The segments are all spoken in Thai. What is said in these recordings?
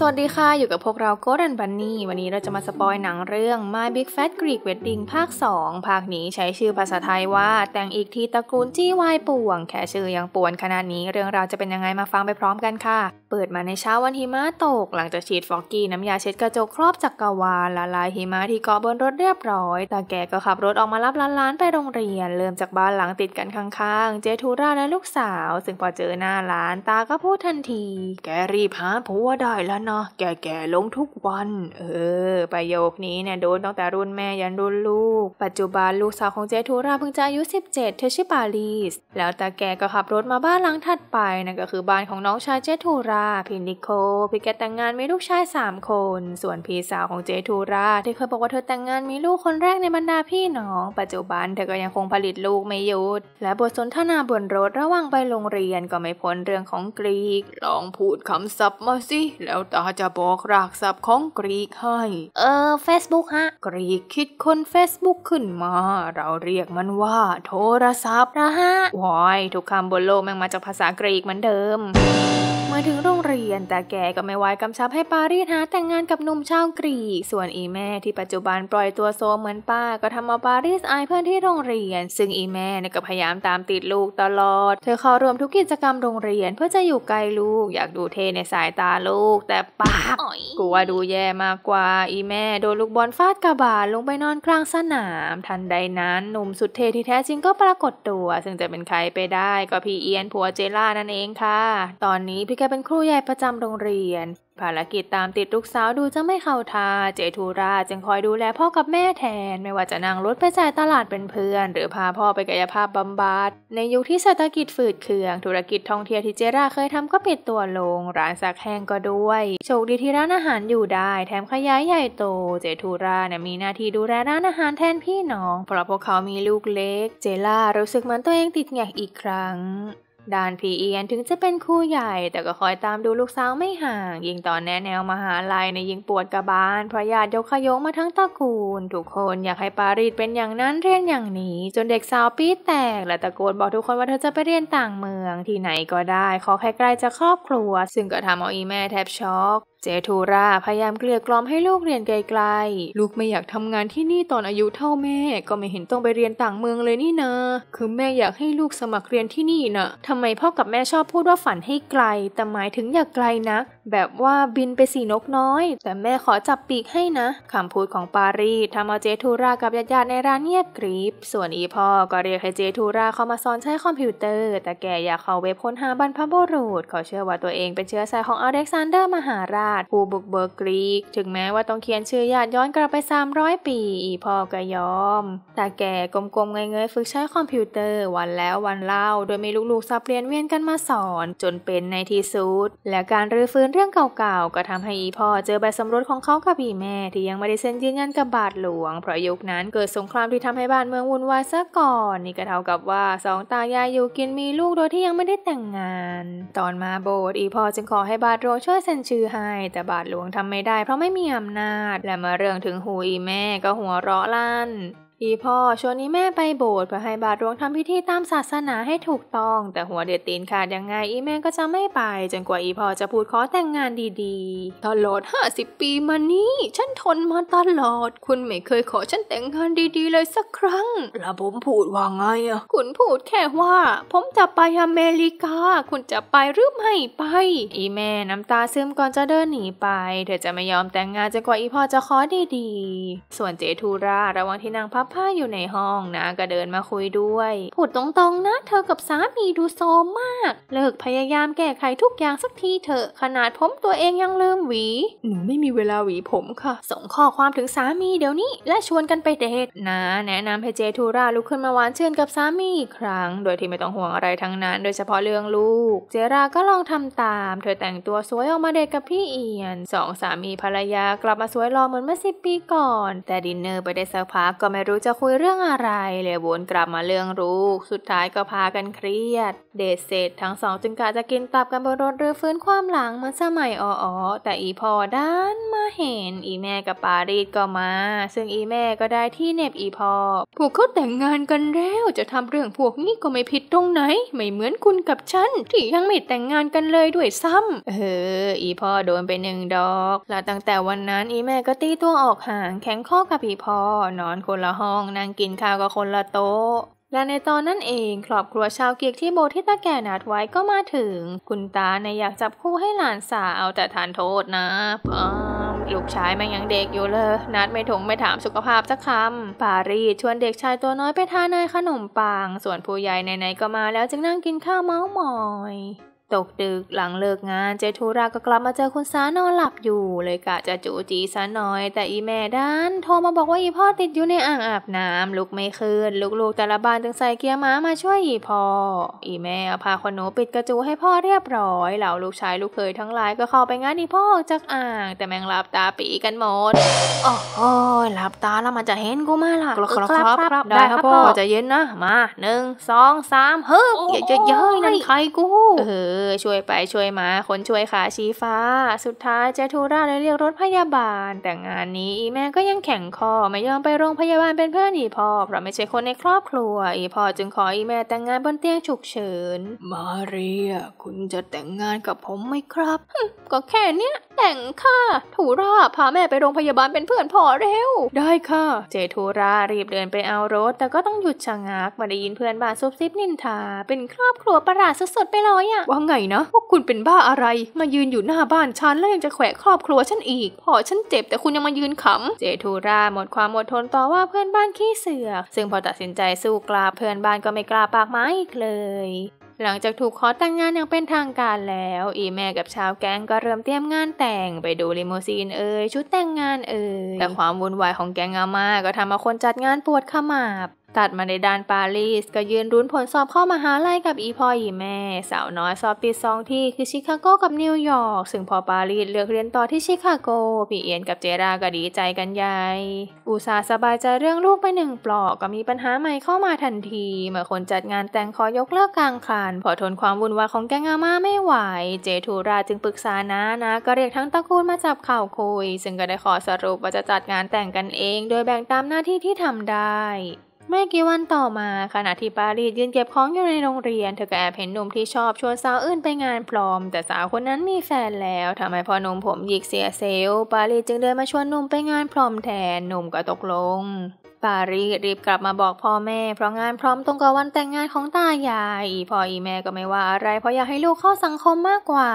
สวัสดีค่ะอยู่กับพวกเราโกดันบันนี่วันนี้เราจะมาสปอยหนังเรื่อง My Big Fat Greek Wedding ภาค 2 ภาคนี้ใช้ชื่อภาษาไทยว่า แต่งอีกทีตระกูลจี้วายป่วง แค่ชื่อยังป่วนขนาดนี้เรื่องราวจะเป็นยังไงมาฟังไปพร้อมกันค่ะ เปิดมาในเช้าวันหิมะตก หลังจากฉีดฟอกกี้น้ำยาเช็ดกระจกครอบจักกรวาลละลายหิมะที่เกาะบนรถเรียบร้อยตาแกก็ขับรถออกมารับล้านนไปโรงเรียน เริ่มจากบ้านหลังติดกันข้าง ๆ เจทูราและลูกสาวซึ่งพอเจอหน้าล้านตาก็พูดทันที แกรีบหาผัวได้แล้วนาะแก่ๆ ลงทุกวัน เออ ประโยคนี้เนี่ยโดนตั้งแต่รุ่นแม่ ยันรุ่นลูก ปัจจุบันลูกสาวของเจทูราเพิ่งจะอายุ 17 เธอชื่อปารีส แล้วตาแก ก็ขับรถมาบ้านหลังถัดไป นั่นก็คือบ้านของน้องชายเจทูรา พี่นิโค พี่แกแต่งงานมีลูกชาย3คน ส่วนพี่สาวของเจทูรา ที่เคยบอกว่าเธอแต่งงานมีลูกคนแรกในบรรดาพี่น้อง ปัจจุบันเธอก็ยังคงผลิตลูกไม่หยุด และบทสนทนาบนรถระหว่างไปโรงเรียนก็ไม่พ้นเรื่องของกรีก ลองพูดคำศัพท์มาสิ แล้วตาจะบอกรากศัพท์ของกรีกให้ เออ Facebook ฮะ กรีกคิดคน Facebook ขึ้นมา เราเรียกมันว่าโทรศัพท์นะฮะวายทุกคำบนโลกแม่งมาจากภาษากรีกเหมือนเดิมาถึงโรงเรียนแต่แกก็ไม่ไว้กำชับให้ปารีสหาแต่งงานกับหนุ่มชาวกรีกส่วนอีแม่ ที่ปัจจุบันปล่อยตัวโซเหมือนป้าก็ทำเอาปารีสอายเพื่อนที่โรงเรียน ซึ่งอีแม่ก็พยายามตามติดลูกตลอดเธอเข้าร่วมทุกกิจกรรมโรงเรียน เพื่อจะอยู่ไกลลูกอยากดูเทในสายตาลูกแต่ปากกูว่าดูแย่มากกว่าอีแม่ โดนลูกบอลฟาดกระบาลลงไปนอนกลางสนาม ทันใดนั้นหนุ่มสุดเทที่แท้จริงก็ปรากฏตัว ซึ่งจะเป็นใครไปได้ ก็พี่เอียนผัวเจล่านั่นเองค่ะ ตอนนี้พี่แกเป็นครูใหญ่ประจำโรงเรียน ภารกิจตามติดลูกสาวดูจะไม่เข้าท่า เจทูราจึงคอยดูแลพ่อกับแม่แทน ไม่ว่าจะนั่งรถไปจ่ายตลาดเป็นเพื่อน หรือพาพ่อไปกายภาพบำบัด ในยุคที่เศรษฐกิจฝืดเคืองธุรกิจท่องเที่ยวที่เจราเคยทำก็ปิดตัวลง ร้านซักแห้งก็ด้วย โชคดีที่ร้านอาหารอยู่ได้ แถมขยายใหญ่โต เจทูราเนี่ยมีหน้าที่ดูแลร้านอาหารแทนพี่น้อง เพราะพวกเขามีลูกเล็ก เจรารู้สึกเหมือนตัวเองติดแงกอีกครั้งด้านพีเอียนถึงจะเป็นคู่ใหญ่ แต่ก็คอยตามดูลูกสาวไม่ห่าง ยิ่งตอนแนแนวมหาลัยในยิงปวดกระบาลเพราะญาติยกขยงมาทั้งตระกูล ทุกคนอยากให้ปารีสเป็นอย่างนั้นเรียนอย่างนี้ จนเด็กสาวปี๊แตก และตะโกนบอกทุกคนว่าเธอจะไปเรียนต่างเมืองที่ไหนก็ได้ ขอแค่ใกล้จะครอบครัว ซึ่งก็ทำเอาอีแม่แทบช็อกเจทูราพยายามเกลี้ยกล่อมให้ลูกเรียนไกลๆ ลูกไม่อยากทำงานที่นี่ตอนอายุเท่าแม่ ก็ไม่เห็นต้องไปเรียนต่างเมืองเลยนี่นะคือแม่อยากให้ลูกสมัครเรียนที่นี่นะทำไมพ่อกับแม่ชอบพูดว่าฝันให้ไกล แต่หมายถึงอยากไกลนะแบบว่าบินไปสีนกน้อย แต่แม่ขอจับปีกให้นะคำพูดของปารีทำเอาเจทูรากับญาติๆในร้านเงียบกริบส่วนอีพ่อก็เรียกให้เจทูราเข้ามาสอนใช้คอมพิวเตอร์ แต่แกอยากเข้าเว็บค้นหาบรรพบุรุษ เขาเชื่อว่าตัวเองเป็นเชื้อสายของอเล็กซานเดอร์มหาราชผู้บุกเบิกกรีกถึงแม้ว่าต้องเขียนชื่อญาติย้อนกลับไป 300 ปี อีพ่อก็ยอมแต่แกกลมๆเงยๆฝึกใช้คอมพิวเตอร์วันแล้ววันเล่าโดยมีลูกๆสับเรียนเวียนกันมาสอนจนเป็นในที่สุดและการรื้อฟื้นรื่องเก่าๆ ก็ทำให้อีพ่อเจอใบสมรสของเขากับอีแม่ที่ยังไม่ได้เซ็นยืนยันกับบาทหลวงเพราะยุคนั้นเกิดสงครามที่ทำให้บ้านเมืองวุ่นวายซะก่อนนี่ก็เท่ากับว่าสองตายายอยู่กินมีลูกโดยที่ยังไม่ได้แต่งงาน ตอนมาโบสถ์อีพ่อจึงขอให้บาทหลวงช่วยเซ็นชื่อให้แต่บาทหลวงทำไม่ได้เพราะไม่มีอำนาจและมาเรื่องถึงหูอีแม่ก็หัวเราะลั่นอีพ่อชวนนี้แม่ไปโบสถ์เพื่อให้บาทหลวงทำพิธีตามศาสนาให้ถูกต้อง แต่หัวเด็ดตีนขาดยังไง อีแม่ก็จะไม่ไปจนกว่าอีพ่อจะพูดขอแต่งงานดีๆตลอด50 ปีมานี้ฉันทนมาตลอด คุณไม่เคยขอฉันแต่งงานดีๆเลยสักครั้งแล้วผมพูดว่าไงอ่ะคุณพูดแค่ว่า ผมจะไปอเมริกา คุณจะไปหรือไม่ไป อีแม่น้ำตาซึมก่อนจะเดินหนีไปเธอจะไม่ยอมแต่งงานจนกว่าอีพ่อจะขอดีๆ ส่วนเจทูราระหว่างที่นางพับผ้าอยู่ในห้องนะก็เดินมาคุยด้วย พูดตรงๆนะเธอกับสามีดูโซมมาก เลิกพยายามแก้ไขทุกอย่างสักทีเถอะขนาดผมตัวเองยังลืมหวีหนูไม่มีเวลาหวีผมค่ะ ส่งข้อความถึงสามีเดี๋ยวนี้ และชวนกันไปเดทนะแนะนำให้เจทูราลุกขึ้นมาหวานเชิญกับสามีอีกครั้งโดยที่ไม่ต้องห่วงอะไรทั้งนั้น โดยเฉพาะเรื่องลูก เจราก็ลองทำตาม เธอแต่งตัวสวยออกมาเดทกับพี่เอียนสองสามีภรรยากลับมาสวยรอเหมือนเมื่อสิบปีก่อน แต่ดินเนอร์ไปได้สักพักก็ไม่รูู้้จะคุยเรื่องอะไรเลยวนกลับมาเรื่องลูก สุดท้ายก็พากันเครียดเดทเสร็จทั้งสอง จึงกะจะกินตับกันบนรถเรือฟื้นความหลังมาสมัยอ๋อแต่อีพอด้านมาเห็น อีแม่กับปารีสก็มา ซึ่งอีแม่ก็ได้ที่เน็บอีพอพวกเขาแต่งงานกันแล้วจะทำเรื่องพวกนี้ก็ไม่ผิดตรงไหน ไม่เหมือนคุณกับฉันที่ยังไม่แต่งงานกันเลยด้วยซ้ำ เอออีพอโดนไปหนึ่งดอกแล้วตั้งแต่วันนั้นอีแม่ก็ตีตัวออกห่างแข็งข้อกับอีพอนอนคนละห้ององนั่งกินข้าวกับคนละโต๊ะ และในตอนนั้นเอง ครอบครัวชาวเกียกที่โบที่ตาแก่นัดไว้ก็มาถึง คุณตาในอยากจับคู่ให้หลานสาวแต่ทานโทษนะลูกชายมันยังเด็กอยู่เลยนัดไม่ถงไม่ถามสุขภาพสักคำปารีชวนเด็กชายตัวน้อยไปทานนายขนมปังส่วนผู้ใหญ่ไหนๆก็มาแล้วจึงนั่งกินข้าวเมาส์มอยตกดึกหลังเลิกงานเจทูราก็กลับมาเจอคุณสานอนหลับอยู่เลยกะจะจูจีซะหน่อยแต่อีแม่ด้านโทรมาบอกว่าอีพ่อติดอยู่ในอ่างอาบน้ำลุกไม่ขึ้นลูกๆแต่ละบ้านจึงใส่เกียร์ม้ามาช่วยอีพ่ออีแม่พาคนหนูปิดกระจูให้พ่อเรียบร้อย เหล่าลูก ชายลูกเขยทั้งหลายก็เข้าไปงานอีพ่อจากอ่าง แต่แมงลับตาปีกันหมดโอ้โหหลับตาแล้วมันจะเห็นกูมาล่ะครับครับครับได้ครับพ่อจะเย็นนะมาหนึ่งสองสามเฮ้ยเยอะๆนั่นใครกู เอออช่วยไปช่วยมา คน ช่วยขาชีฟ้า สุดท้ายเจทูราเลยเรียกรถพยาบาล แต่งานนี้ อีแม่ ก็ยังแข็งคอ ไม่ยอมไปโรงพยาบาลเป็นเพื่อน อีพ่อเพราะ ไม่ใช่คนในครอบครัว อีพ่อจึงขออีแม่ แต่งงานบนเตียงฉุกเฉินมาเรียคุณจะแต่งงานกับผมไหมครับ ก็แค่เนี้ย แต่งค่ะทูราพาแม่ไปโรงพยาบาลเป็นเพื่อนพ่อเร็ว ได้ค่ะ เจทูรารีบเดินไปเอารถแต่ก็ต้องหยุดชะงักมาได้ยินเพื่อนบ้านซุบซิบนินทา เป็นครอบครัวประหลาดสุดๆไปเลยอะว่าไงนะพวกคุณเป็นบ้าอะไร มายืนอยู่หน้าบ้านฉันแล้วยังจะแขวะครอบครัวฉันอีกพอฉันเจ็บแต่คุณยังมายืนขำเจทูราหมดความอดทนต่อว่าเพื่อนบ้านขี้เสือก ซึ่งพอตัดสินใจสู้กล้าเพื่อนบ้านก็ไม่กล้าปากไม้อีกเลย หลังจากถูกขอแต่งงานอย่างเป็นทางการแล้ว อีแม่กับชาวแก๊งก็เริ่มเตรียมงานแต่ง ไปดูลิมูซีนเอ่ยชุดแต่งงานเอ่ยแต่ความวุ่นวายของแก๊งอาม่าก็ทำเอาคนจัดงานปวดขมับตัดมาในด้านปารีสก็ยืนรุ้นผลสอบเข้ามาหาลัยกับอีพออีแม่ สาวน้อยสอบติดสองที่คือชิคาโกกับนิวยอร์กซึ่งพอปารีสเลือกเรียนต่อที่ชิคาโกพี่เอียนกับเจราก็ดีใจกันใหญ่อุตสาสบายใจเรื่องลูกไปหนึ่งปลอก ก็มีปัญหาใหม่เข้ามาทันที เมื่อคนจัดงานแต่งขอยกเลิกกลางคัน พอทนความวุ่นวายของแกงอาม่าไม่ไหว เจทูราจึงปรึกษานะนะ ก็เรียกทั้งตระกูลมาจับข่าวคุย ซึ่งก็ได้ขอสรุปว่าจะจัดงานแต่งกันเอง โดยแบ่งตามหน้าที่ที่ทำได้ไม่กี่วันต่อมา ขณะที่ปารีสยืนเก็บของอยู่ในโรงเรียนเธอก็แอบเห็นหนุ่มที่ชอบชวนสาวอื่นไปงานพรอม แต่สาวคนนั้นมีแฟนแล้ว ทำให้พอหนุ่มผมหยิกเสียเซลปารีสจึงเดินมาชวนหนุ่มไปงานพรอมแทนหนุ่มก็ตกลง ปารีรีบกลับมาบอกพ่อแม่ เพราะงานพร้อมตรงกับวันแต่งงานของตายายอีพ่ออีแม่ก็ไม่ว่าอะไรเพราะอยากให้ลูกเข้าสังคมมากกว่า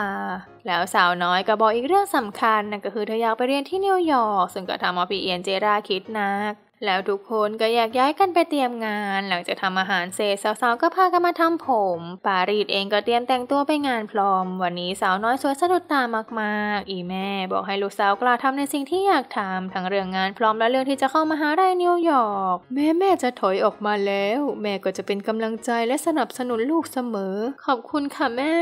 แล้วสาวน้อยก็บอกอีกเรื่องสำคัญนั่นก็คือเธออยากไปเรียนที่นิวยอร์กซึ่งก็ทำเอาพี่เอียนเจราคิดนักแล้วทุกคนก็อยากย้ายกันไปเตรียมงาน หลังจากทำอาหารเสร็จสาวๆ ก็พากันมาทำผม ปารีดเองก็เตรียมแต่งตัวไปงานพร้อม วันนี้สาวน้อยสวยสะดุดตามาก ๆ อีแม่บอกให้ลูกสาวกล้าทำในสิ่งที่อยากทำทั้งเรื่องงานพร้อมและเรื่องที่จะเข้ามาหาลัยนิวยอร์กแม่แม่จะถอย ออกมาแล้ว แม่ก็จะเป็นกำลังใจและสนับสนุนลูกเสมอ ขอบคุณค่ะแม่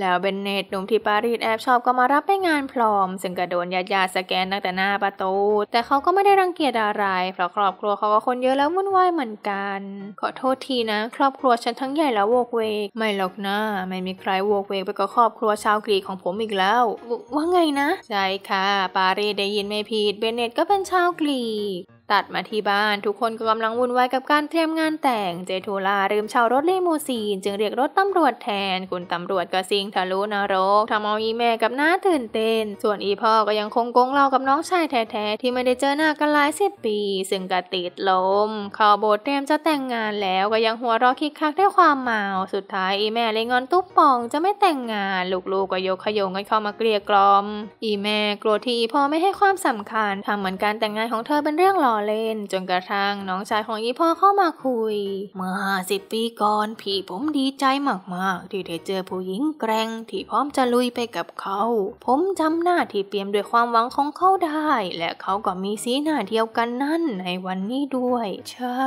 แล้วเบนเนตหนุ่มที่ปารีดแอบชอบก็มารับไปงานพร้อม ซึ่งก็โดนยาดยๆสแกนตั้งแต่หน้าประตู แต่เขาก็ไม่ได้รังเกียจอะไรเพราะครอบอบครัวเขาก็คนเยอะแล้ววุ่นวายเหมือนกัน ขอโทษทีนะ ครอบครัวฉันทั้งใหญ่แล้วโวกเวก ไม่หรอกนะไม่มีใครโวกเวกไปกับครอบครัวชาวกรีกของผมอีกแล้ว ว่าไงนะ ใช่ค่ะ ปารีสได้ยินไม่ผิดเบเนตก็เป็นชาวกรีกตัดมาที่บ้านทุกคนกำลังวุ่นวายกับการเตรียมงานแต่งเจทูลาลืมเช่ารถเลมูซีนจึงเรียกรถตำรวจแทนคุณตำรวจก็ซิงทะลุนรกทำเอาอีแม่กับน้าตื่นเต้น ส่วนอีพ่อก็ยังคงโกงเรากับน้องชายแท้ๆ ที่ไม่ได้เจอหน้ากันหลายสิบปี ซึ่งก็ติดลมข่าวโบสเตรียมจะแต่งงานแล้วก็ยังหัวเราะคิกคักด้วยความเมา สุดท้ายอีแม่เลยงอนตุ๊บปองจะไม่แต่งงานลูกๆก็ยกขยงกันเข้ามาเกลี้ยกล่อมอีแม่กลัวที่อีพ่อไม่ให้ความสำคัญทำเหมือนการแต่งงานของเธอเป็นเรื่องหลอล่น จนกระทั่งน้องชายของอีพ่อเข้ามาคุยเมื่อห้าสิบปีก่อนพี่ผมดีใจมากๆที่ได้เจอผู้หญิงแกร่งที่พร้อมจะลุยไปกับเขา ผมจำหน้าที่เปี่ยมด้วยความหวังของเขาได้ และเขาก็มีสีหน้าเดียวกันนั่นในวันนี้ด้วย ใช่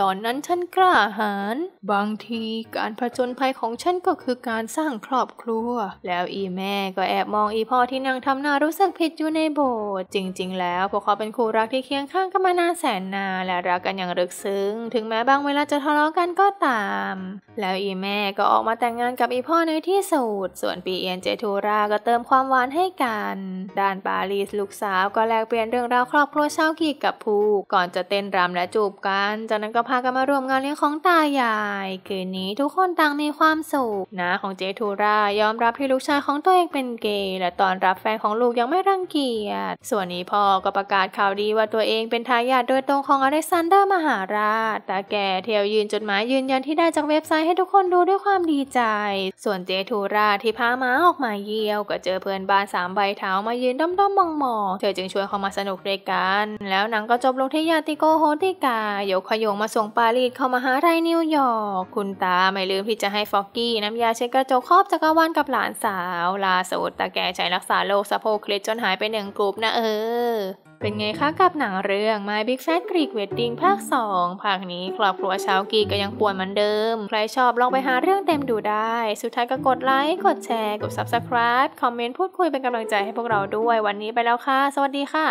ตอนนั้นฉันกล้าหาญบางทีการผจญภัยของฉันก็คือการสร้างครอบครัว แล้วอีแม่ก็แอบมองอีพ่อที่นั่งทำหน้ารู้สึกผิดอยู่ในโบสถ์จริง ๆ แล้วพวกเขาเป็นคู่รักที่เคียงข้างกัมานานแสนนานและรักกันอย่างลึกซึ้ง ถึงแม้บางเวลาจะทะเลาะกันก็ตาม แล้วอีแม่ก็ออกมาแต่งงานกับอีพ่อในที่สุด ส่วนปีเอียนเจทูราก็เติมความหวานให้กัน ด้านปารีสลูกสาว ก็แลกเปลี่ยนเรื่องราวครอบครัวชาวกีกกับภูก่อนจะเต้นรำและจูบกันจากนั้นก็พากันมารวมงานเลี้ยงของตายาย คืนนี้ทุกคนต่างมีความสุขนะของเจทูรายอมรับที่ลูกชายของตัวเองเป็นเกย์และตอนรับแฟนของลูกยังไม่รังเกียจส่วนนี้พ่อก็ประกาศข่าวดีว่าตัวเองเป็นทายาทโดยตรงของอเล็กซานเดอร์มหาราชตาแก่เทียวยืนจดหมายยืนยันที่ได้จากเว็บไซต์ให้ทุกคนดูด้วยความดีใจ ส่วนเจทูราที่พาม้าออกมาเยี่ยวก็เจอเพื่อนบ้านสามใบเท้ามายืนด้อมๆมองๆ เธอจึงชวนเขามาสนุกด้วยกัน แล้วหนังก็จบลงที่ยาติโกโฮติกาโยกขยงมาส่งปารีสเข้ามาหาไรนิวยอร์กคุณตาไม่ลืมที่จะให้ฟอกกี้น้ำยาเช็ดกระจกครอบจักรวาลกับหลานสาวลาสดตตาแก่ใช้รักษาโรคสะโพกเคล็ดจนหายไปหนึ่งกลุ่มนะเออเป็นไงคะกับหนังเรื่อง My Big Fat Greek Wedding ภาค2 ภาคนี้ครอบครัวชาวกรีกก็ยังป่วนเหมือนเดิม ใครชอบลองไปหาเรื่องเต็มดูได้ สุดท้ายก็กดไลค์ กดแชร์ กด Subscribe คอมเมนต์ พูดคุย เป็นกำลังใจให้พวกเราด้วย วันนี้ไปแล้วค่ะ สวัสดีค่ะ